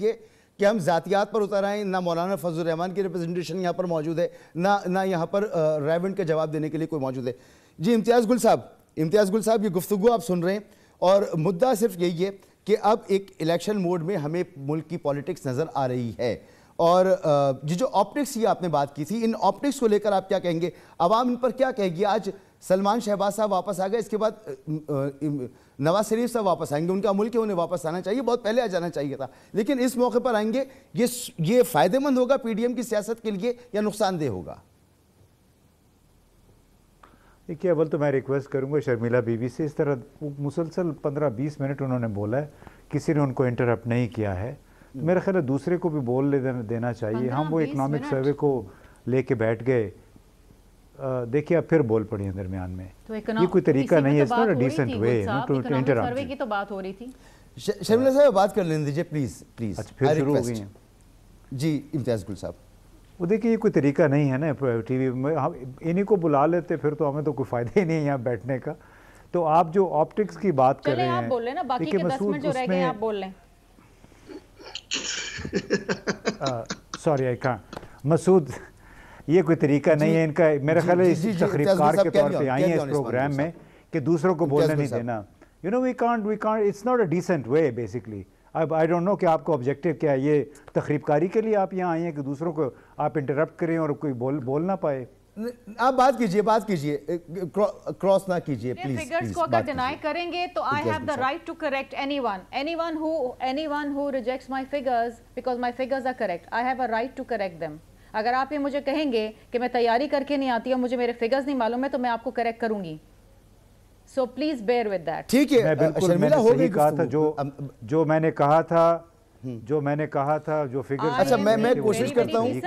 ये कि हम ज़ातियात पर उतर आए ना मौलाना फजल रहमान की रिप्रेजेंटेशन यहाँ पर मौजूद है ना ना यहाँ पर रेवेंट का जवाब देने के लिए कोई मौजूद है जी इम्तियाज़ गुल साहब इम्तियाज़ गुल साहब ये गुफ्तु आप सुन रहे हैं और मुद्दा सिर्फ यही है कि अब एक इलेक्शन मोड में हमें मुल्क की पॉलिटिक्स नज़र आ रही है और ये जो ऑप्टिक्स की आपने बात की थी इन ऑप्टिक्स को लेकर आप क्या कहेंगे आवाम इन पर क्या कहेगी आज सलमान शहबाज साहब वापस आ गए इसके बाद नवाज शरीफ साहब वापस आएंगे उनका अमूल के उन्हें वापस आना चाहिए बहुत पहले आ जाना चाहिए था लेकिन इस मौके पर आएंगे ये ये फ़ायदेमंद होगा पीडीएम की सियासत के लिए या नुकसानदेह होगा देखिए अवल तो मैं रिक्वेस्ट करूंगा शर्मिला बीबी से इस तरह मुसलसल पंद्रह बीस मिनट उन्होंने बोला है किसी ने उनको इंटरप्ट नहीं किया है मेरा ख्याल है दूसरे को भी बोल देना चाहिए हम वो इकोनॉमिक सर्वे को लेके बैठ गए देखिए आप फिर बोल पड़ी हैं दरमियान में तो ये कोई तरीका नहीं है decent way to interrupt survey की तो बात हो रही थी शर्मिला हाँ। साहब बात कर लेने दीजिए प्लीज प्लीज अच्छा फिर शुरू हो गई हैं जी इम्तियाज गुल साहब वो देखिए ये कोई तरीका नहीं है ना टीवी में हम इन्हीं को बुला लेते फिर तो हमें तो कोई फ़ायदा ही नहीं है यहाँ बैठने का तो आप जो ऑप्टिक्स की बात कर रहे हैं बोल ना बाकी के मसूद सॉरी आई कहा मसूद ये कोई तरीका नहीं है इनका मेरा ख्याल है इसी तकरीबकार के तौर पर आई है इस प्रोग्राम में कि दूसरों को बोलने नहीं देना you know we can't we can't it's not a decent way basically अब आई डोंट नो कि आपको ऑब्जेक्टिव क्या है ये तकरीबकारी के लिए आप यहाँ आए हैं कि दूसरों को आप इंटरप्ट करें और कोई बोल बोल ना पाए आप बात कीजिए बात कीजिए क्रॉस ना कीजिए प्लीज फिगर्स को अगर डिनाई करेंगे तो I have the right to correct anyone anyone who anyone who rejects my figures because my figures are correct I have a right to correct them अगर आप ये मुझे कहेंगे कि मैं तैयारी करके नहीं आती और मुझे मेरे फिगर्स नहीं मालूम है तो मैं आपको करेक्ट करूंगी so please bear with that ठीक है कहा था जो हम्म। जो मैंने कहा था जो मैंने कहा था जो फिगर अच्छा मैं मैं कोशिश करता हूँ